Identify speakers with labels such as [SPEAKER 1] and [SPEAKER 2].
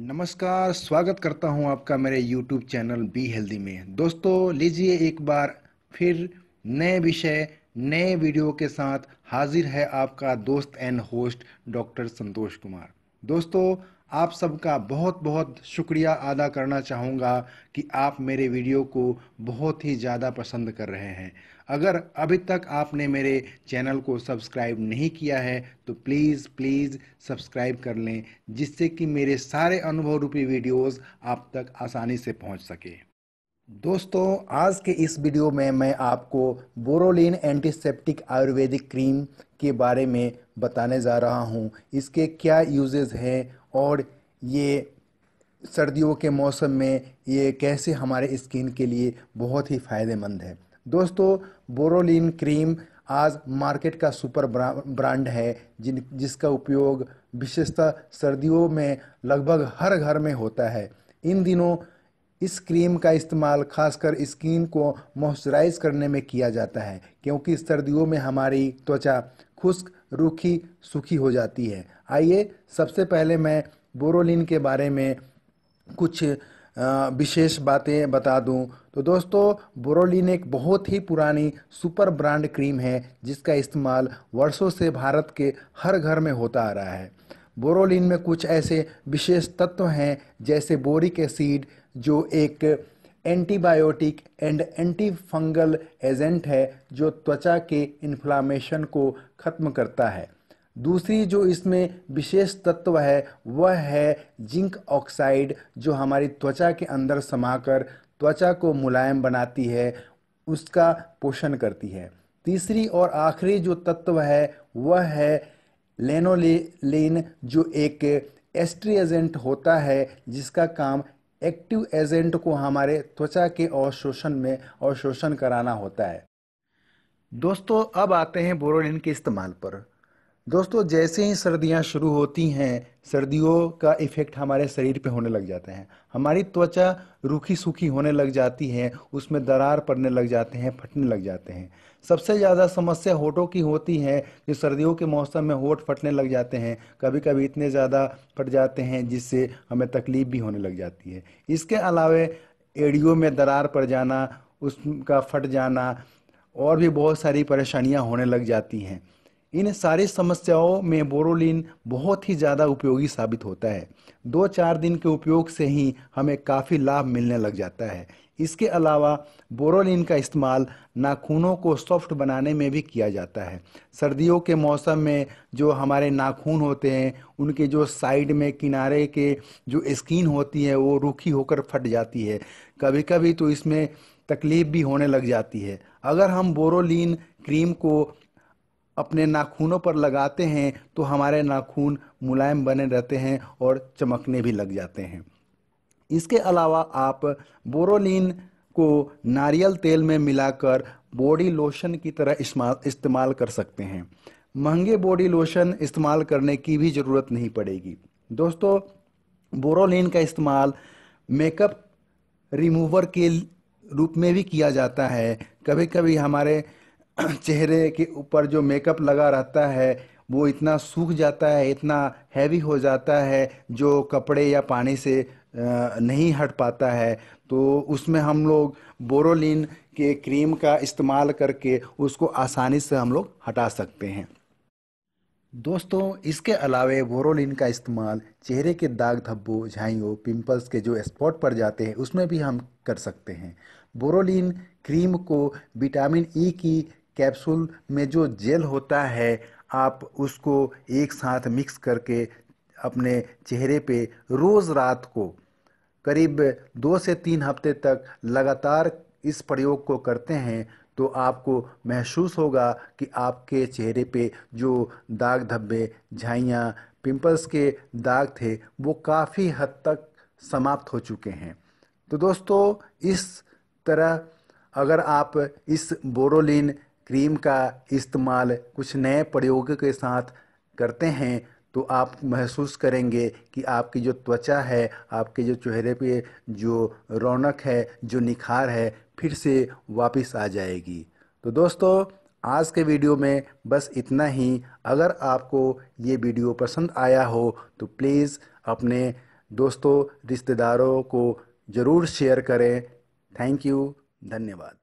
[SPEAKER 1] नमस्कार स्वागत करता हूं आपका मेरे YouTube चैनल बी हेल्दी में दोस्तों लीजिए एक बार फिर नए विषय नए वीडियो के साथ हाजिर है आपका दोस्त and host doctor Santosh Kumar दोस्तों आप सबका बहुत बहुत शुक्रिया अदा करना चाहूँगा कि आप मेरे वीडियो को बहुत ही ज़्यादा पसंद कर रहे हैं अगर अभी तक आपने मेरे चैनल को सब्सक्राइब नहीं किया है तो प्लीज़ प्लीज़ सब्सक्राइब कर लें जिससे कि मेरे सारे अनुभव रूपी वीडियोस आप तक आसानी से पहुंच सके दोस्तों आज के इस वीडियो में मैं आपको बोरोलिन एंटीसेप्टिक आयुर्वेदिक क्रीम के बारे में बताने जा रहा हूं इसके क्या यूज़ेज हैं और ये सर्दियों के मौसम में ये कैसे हमारे स्किन के लिए बहुत ही फ़ायदेमंद है दोस्तों बोरोलिन क्रीम आज मार्केट का सुपर ब्रांड है जिन जिसका उपयोग विशेषतः सर्दियों में लगभग हर घर में होता है इन दिनों इस क्रीम का इस्तेमाल खासकर स्किन को मॉइस्चराइज करने में किया जाता है क्योंकि सर्दियों में हमारी त्वचा खुश्क रूखी सूखी हो जाती है आइए सबसे पहले मैं बोरोलिन के बारे में कुछ विशेष बातें बता दूं तो दोस्तों बोरोलिन एक बहुत ही पुरानी सुपर ब्रांड क्रीम है जिसका इस्तेमाल वर्षों से भारत के हर घर में होता आ रहा है बोरोलिन में कुछ ऐसे विशेष तत्व हैं जैसे बोरिक एसिड जो एक एंटीबायोटिक एंड एंटीफंगल एजेंट है जो त्वचा के इन्फ्लामेशन को खत्म करता है दूसरी जो इसमें विशेष तत्व है वह है जिंक ऑक्साइड जो हमारी त्वचा के अंदर समाकर त्वचा को मुलायम बनाती है उसका पोषण करती है तीसरी और आखिरी जो तत्व है वह है लेनोलिन जो एक एस्ट्री एजेंट होता है जिसका काम एक्टिव एजेंट को हमारे त्वचा के अवशोषण में अवशोषण कराना होता है दोस्तों अब आते हैं बोरोलिन के इस्तेमाल पर दोस्तों जैसे ही सर्दियां शुरू होती हैं सर्दियों का इफेक्ट हमारे शरीर पे होने लग जाते हैं हमारी त्वचा रूखी सूखी होने लग जाती है उसमें दरार पड़ने लग जाते हैं फटने लग जाते हैं सबसे ज़्यादा समस्या होठों की होती है कि सर्दियों के मौसम में होठ फटने लग जाते हैं कभी कभी इतने ज़्यादा फट जाते हैं जिससे हमें तकलीफ भी होने लग जाती है इसके अलावे एड़ियों में दरार पड़ जाना उसका फट जाना और भी बहुत सारी परेशानियाँ होने लग जाती हैं इन सारी समस्याओं में बोरोलिन बहुत ही ज़्यादा उपयोगी साबित होता है दो चार दिन के उपयोग से ही हमें काफ़ी लाभ मिलने लग जाता है इसके अलावा बोरोलिन का इस्तेमाल नाखूनों को सॉफ्ट बनाने में भी किया जाता है सर्दियों के मौसम में जो हमारे नाखून होते हैं उनके जो साइड में किनारे के जो स्किन होती है वो रूखी होकर फट जाती है कभी कभी तो इसमें तकलीफ भी होने लग जाती है अगर हम बोरोलिन क्रीम को अपने नाखूनों पर लगाते हैं तो हमारे नाखून मुलायम बने रहते हैं और चमकने भी लग जाते हैं इसके अलावा आप बोरोलिन को नारियल तेल में मिलाकर बॉडी लोशन की तरह इस्तेमाल कर सकते हैं महंगे बॉडी लोशन इस्तेमाल करने की भी ज़रूरत नहीं पड़ेगी दोस्तों बोरोलिन का इस्तेमाल मेकअप रिमूवर के रूप में भी किया जाता है कभी कभी हमारे चेहरे के ऊपर जो मेकअप लगा रहता है वो इतना सूख जाता है इतना हैवी हो जाता है जो कपड़े या पानी से नहीं हट पाता है तो उसमें हम लोग बोरोलिन के क्रीम का इस्तेमाल करके उसको आसानी से हम लोग हटा सकते हैं दोस्तों इसके अलावे बोरोलिन का इस्तेमाल चेहरे के दाग धब्बों झाइयों पिंपल्स के जो स्पॉट पर जाते हैं उसमें भी हम कर सकते हैं बोरोलिन क्रीम को विटामिन ई e की कैप्सूल में जो जेल होता है आप उसको एक साथ मिक्स करके अपने चेहरे पे रोज़ रात को करीब दो से तीन हफ्ते तक लगातार इस प्रयोग को करते हैं तो आपको महसूस होगा कि आपके चेहरे पे जो दाग धब्बे झाइयाँ पिंपल्स के दाग थे वो काफ़ी हद तक समाप्त हो चुके हैं तो दोस्तों इस तरह अगर आप इस बोरोलिन क्रीम का इस्तेमाल कुछ नए प्रयोग के साथ करते हैं तो आप महसूस करेंगे कि आपकी जो त्वचा है आपके जो चेहरे पे जो रौनक है जो निखार है फिर से वापस आ जाएगी तो दोस्तों आज के वीडियो में बस इतना ही अगर आपको ये वीडियो पसंद आया हो तो प्लीज़ अपने दोस्तों रिश्तेदारों को ज़रूर शेयर करें थैंक यू धन्यवाद